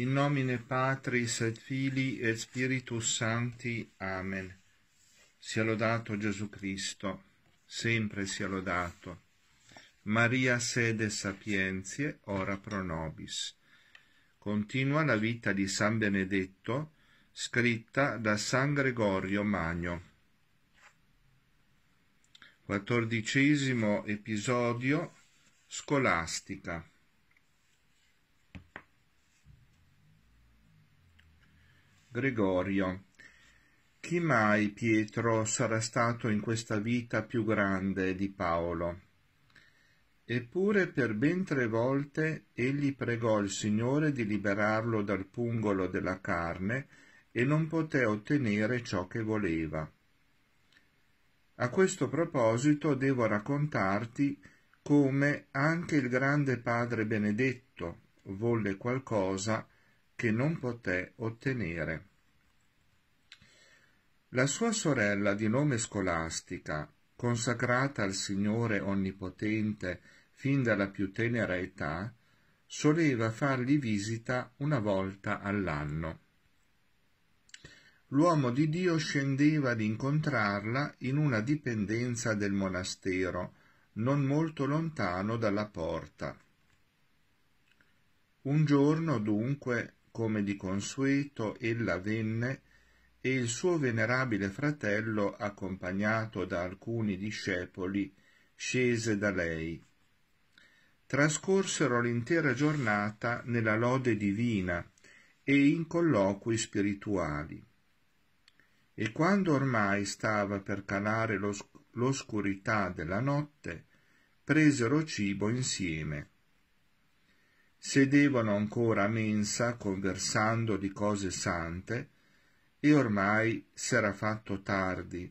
In nomine Patris et Filii et Spiritus Sancti. Amen. Sia lodato Gesù Cristo, sempre sia lodato. Maria sede sapientiae, ora pro nobis. Continua la vita di San Benedetto, scritta da San Gregorio Magno. Quattordicesimo episodio Scolastica. Gregorio Chi mai Pietro sarà stato in questa vita più grande di Paolo? Eppure per ben tre volte egli pregò il Signore di liberarlo dal pungolo della carne e non poté ottenere ciò che voleva. A questo proposito devo raccontarti come anche il grande padre Benedetto volle qualcosa che non poté ottenere. La sua sorella di nome scolastica, consacrata al Signore Onnipotente fin dalla più tenera età, soleva fargli visita una volta all'anno. L'uomo di Dio scendeva ad incontrarla in una dipendenza del monastero, non molto lontano dalla porta. Un giorno dunque, come di consueto, ella venne e il suo venerabile fratello, accompagnato da alcuni discepoli, scese da lei. Trascorsero l'intera giornata nella lode divina e in colloqui spirituali. E quando ormai stava per calare l'os- l'oscurità della notte, presero cibo insieme. Sedevano ancora a mensa conversando di cose sante, e ormai s'era fatto tardi,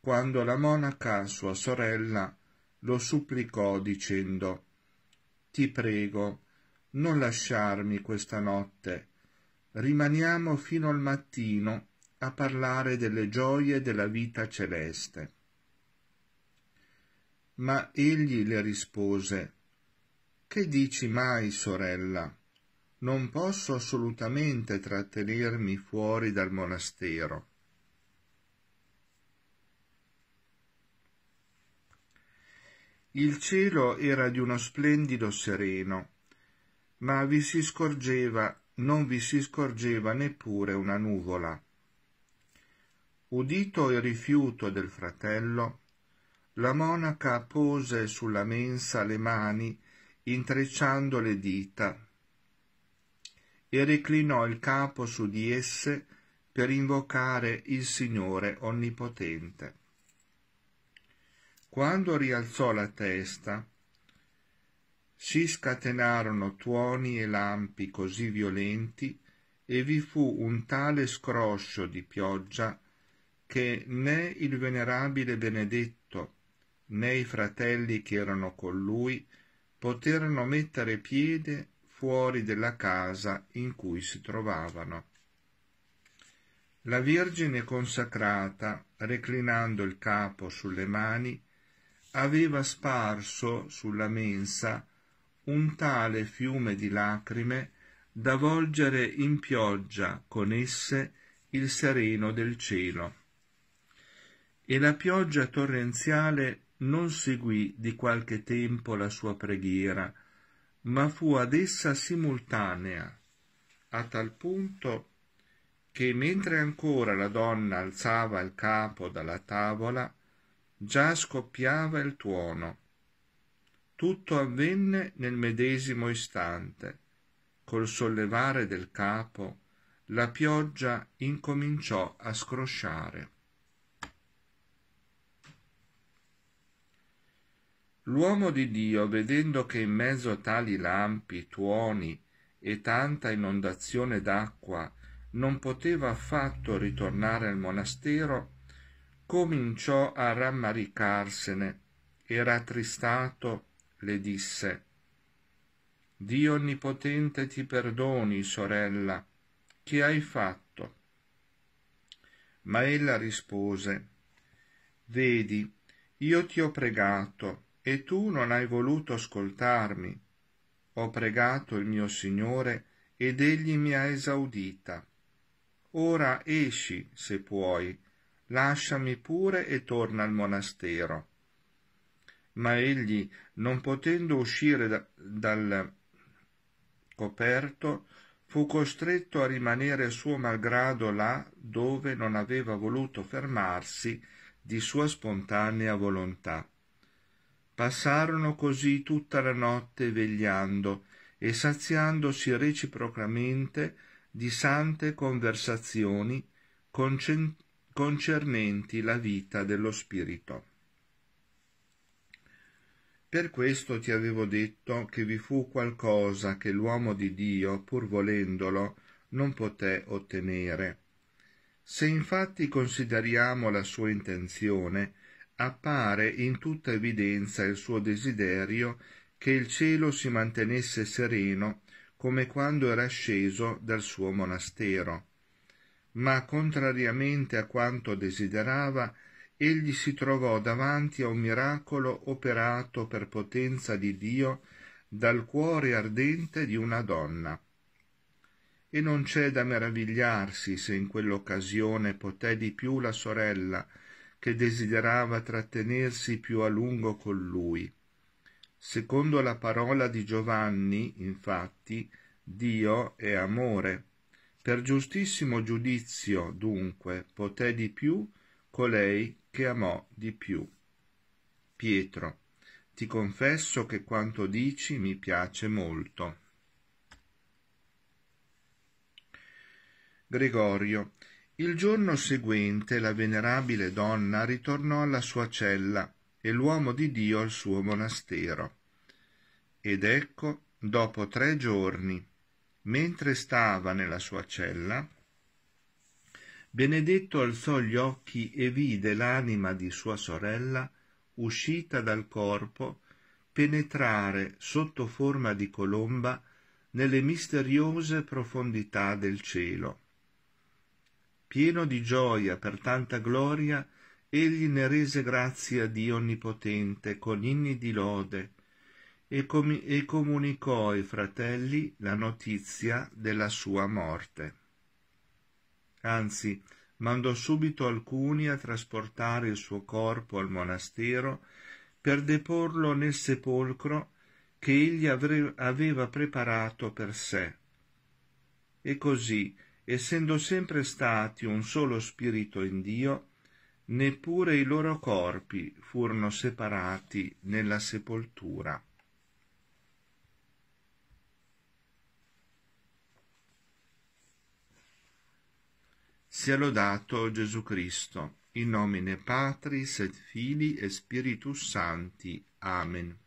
quando la monaca, sua sorella, lo supplicò dicendo Ti prego, non lasciarmi questa notte, rimaniamo fino al mattino a parlare delle gioie della vita celeste. Ma egli le rispose Che dici mai, sorella? non posso assolutamente trattenermi fuori dal monastero. Il cielo era di uno splendido sereno, ma vi si scorgeva, non vi si scorgeva neppure una nuvola. Udito il rifiuto del fratello, la monaca pose sulla mensa le mani, intrecciando le dita e reclinò il capo su di esse per invocare il Signore Onnipotente. Quando rialzò la testa, si scatenarono tuoni e lampi così violenti e vi fu un tale scroscio di pioggia che né il venerabile Benedetto né i fratelli che erano con lui poterono mettere piede fuori della casa in cui si trovavano. La Vergine consacrata, reclinando il capo sulle mani, aveva sparso sulla mensa un tale fiume di lacrime da volgere in pioggia con esse il sereno del cielo. E la pioggia torrenziale non seguì di qualche tempo la sua preghiera, ma fu ad essa simultanea, a tal punto che mentre ancora la donna alzava il capo dalla tavola, già scoppiava il tuono. Tutto avvenne nel medesimo istante. Col sollevare del capo, la pioggia incominciò a scrosciare. l'uomo di dio vedendo che in mezzo a tali lampi tuoni e tanta inondazione d'acqua non poteva affatto ritornare al monastero cominciò a rammaricarsene e rattristato le disse Dio onnipotente ti perdoni, sorella, che hai fatto? Ma ella rispose Vedi, io ti ho pregato e tu non hai voluto ascoltarmi. Ho pregato il mio Signore ed egli mi ha esaudita. Ora esci, se puoi, lasciami pure e torna al monastero. Ma egli, non potendo uscire da, dal coperto, fu costretto a rimanere suo malgrado là dove non aveva voluto fermarsi di sua spontanea volontà. Passarono così tutta la notte vegliando e saziandosi reciprocamente di sante conversazioni concernenti la vita dello spirito. Per questo ti avevo detto che vi fu qualcosa che l'uomo di Dio, pur volendolo, non poté ottenere. Se infatti consideriamo la sua intenzione, appare in tutta evidenza il suo desiderio che il cielo si mantenesse sereno come quando era sceso dal suo monastero. Ma contrariamente a quanto desiderava, egli si trovò davanti a un miracolo operato per potenza di Dio dal cuore ardente di una donna. E non c'è da meravigliarsi se in quell'occasione poté di più la sorella che desiderava trattenersi più a lungo con lui. Secondo la parola di Giovanni, infatti, Dio è amore. Per giustissimo giudizio, dunque, poté di più colei che amò di più. Pietro, ti confesso che quanto dici mi piace molto. Gregorio, il giorno seguente la venerabile donna ritornò alla sua cella e l'uomo di Dio al suo monastero. Ed ecco, dopo tre giorni, mentre stava nella sua cella, Benedetto alzò gli occhi e vide l'anima di sua sorella uscita dal corpo penetrare sotto forma di colomba nelle misteriose profondità del cielo Pieno di gioia per tanta gloria, egli ne rese grazie a Dio Onnipotente con inni di lode e, com- e comunicò ai fratelli la notizia della sua morte. Anzi, mandò subito alcuni a trasportare il suo corpo al monastero per deporlo nel sepolcro che egli avre- aveva preparato per sé. E così essendo sempre stati un solo spirito in Dio, neppure i loro corpi furono separati nella sepoltura. Sia lodato Gesù Cristo, in nomine Patris et Fili e Spiritus Santi. Amen.